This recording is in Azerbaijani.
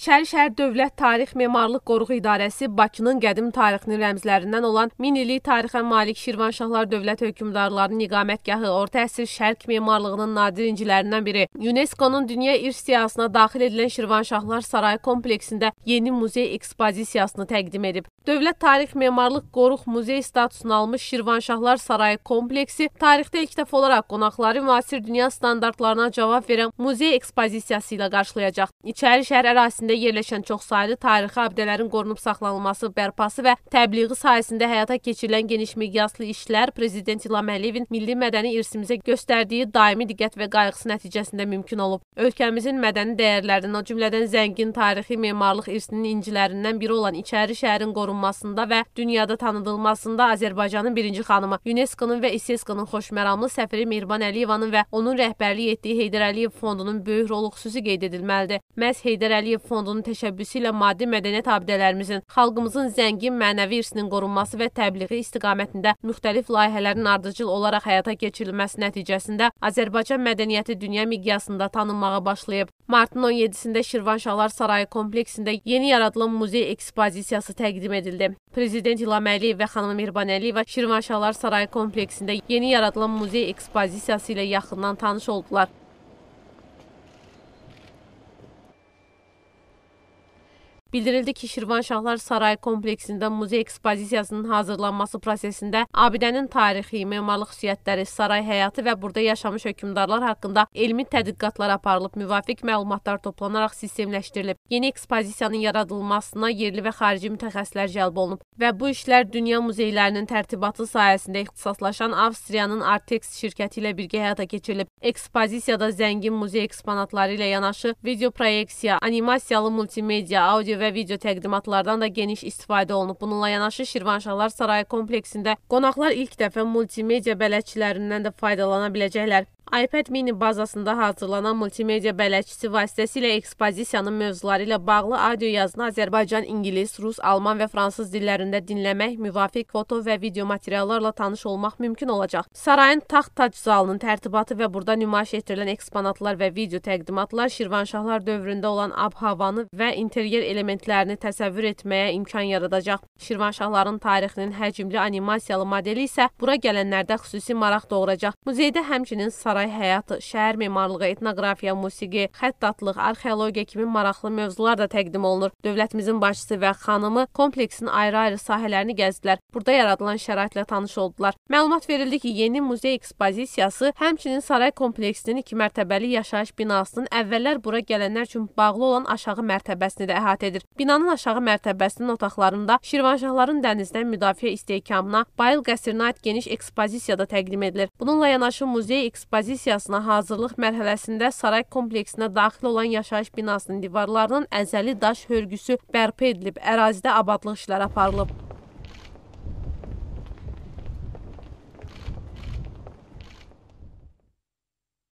İçəri şəhər Dövlət Tarix Memarlıq Qoruğu İdarəsi Bakının qədim tarixinin rəmzlərindən olan 1000 illik tarixə malik Şirvanşahlar dövlət hökmdarlarının iqamətgahı orta əsr şərq memarlığının nadir incilərindən biri. UNESCO-nun dünya irs siyahısına daxil edilən Şirvanşahlar sarayı kompleksində yeni muzey ekspozisiyasını təqdim edib. Dövlət Tarix Memarlıq Qoruq Muzey statusunu almış Şirvanşahlar sarayı kompleksi tarixdə ilk dəfə olaraq qonaqları müasir dünya standartlarına cavab verən muzey ekspozisiyası ilə qarşılayacaq. İçəri şəhər ərazisində ərazisində yerləşən çoxsaylı tarixi abidələrin qorunub saxlanılması, bərpası və təbliği sayəsində həyata keçirilən geniş miqyaslı işlər prezident İlham Əliyevin milli mədəni irsimizə göstərdiyi daimi diqqət və qayğısı nəticəsində mümkün olub. Ölkəmizin mədəni dəyərlərinin, o cümlədən zəngin tarixi memarlıq irsinin incilərindən biri olan İçəri şəhərin qorunmasında və dünyada tanıdılmasında Azərbaycanın birinci xanımı, UNESCO-nun və İSESK-nın xoşməramlı səfiri Mehriban Əliyevanın və onun rəhbərlik etdiyi Heydər Əliyev fondunun böyük rolu xüsusi qeyd edilməlidir. Məhz Heydər Əliyev fondu Fondunun təşəbbüsü ilə maddi mədəniyyət abidələrimizin, xalqımızın zəngin mənəvi irsinin qorunması və təbliği istiqamətində müxtəlif layihələrin ardıcıl olaraq həyata keçirilməsi nəticəsində Azərbaycan mədəniyyəti dünya miqyasında tanınmağa başlayıb. Martın 17-də Şirvanşahlar Sarayı kompleksində yeni yaradılan muzey ekspozisiyası təqdim edildi. Prezident İlham Əliyev və xanım Mehriban Əliyeva Şirvanşahlar Sarayı kompleksində yeni yaradılan muzey ekspozisiyası ilə yaxından tanış oldular. Bildirildi ki, Şirvanşahlar Sarayı kompleksində muzey ekspozisiyasının hazırlanması prosesində abidənin tarixi, memarlıq xüsusiyyətləri, saray həyatı və burada yaşamış hökmdarlar haqqında elmi tədqiqatlar aparılıb, müvafiq məlumatlar toplanaraq sistemləşdirilib. Yeni ekspozisiyanın yaradılmasına yerli və xarici mütəxəssislər cəlb olunub və bu işlər dünya muzeylərinin tərtibatı sayəsində ixtisaslaşan Avstriyanın Artex şirkəti ilə birgə həyata keçirilib. Ekspozisiyada zəngin muzey eksponatları ilə yanaşı video proyeksiya, animasiyalı multimedia, audio və video təqdimatlardan da geniş istifadə olunub. Bununla yanaşı Şirvanşahlar sarayı kompleksində qonaqlar ilk dəfə multimedia bələdçilərindən də faydalana biləcəklər iPad mini bazasında hazırlanan multimedia bələdçisi vasitəsilə ekspozisiyanın mövzuları ilə bağlı audio yazını Azərbaycan, ingilis, rus, alman və fransız dillərində dinləmək, müvafiq foto və video materiallarla tanış olmaq mümkün olacaq. Sarayın taxt tac zalının tərtibatı və burada nümayiş etdirilən eksponatlar və video təqdimatlar Şirvanşahlar dövründə olan abhavanı və interyer elementlərini təsəvvür etməyə imkan yaradacaq. Şirvanşahların tarixinin həcmli animasiyalı modeli isə bura gələnlərdə xüsusi maraq doğuracaq. Muzeydə həmçinin saray saray həyatı, şəhər memarlığı, etnoqrafiya, musiqi, xəttatlıq, arxeologiya kimi maraqlı mövzular da təqdim olunur. Dövlətimizin başçısı və xanımı kompleksin ayrı-ayrı sahələrini gəzdilər. Burada yaradılan şəraitlə tanış oldular. Məlumat verildi ki, yeni muzey ekspozisiyası həmçinin saray kompleksinin iki mərtəbəli yaşayış binasının əvvəllər bura gələnlər üçün bağlı olan aşağı mərtəbəsini də əhatə edir. Binanın aşağı mərtəbəsinin otaqlarında Şirvanşahların dənizdən müdafiə istehkamına, Bayıl qəsrinə aid geniş ekspozisiyada təqdim edilir. Bununla yanaşı muzey ekspozisiyası rekvizisiyasına hazırlıq mərhələsində saray kompleksinə daxil olan yaşayış binasının divarlarının əzəli daş hörgüsü bərpa edilib, ərazidə abadlıq işləri aparılıb.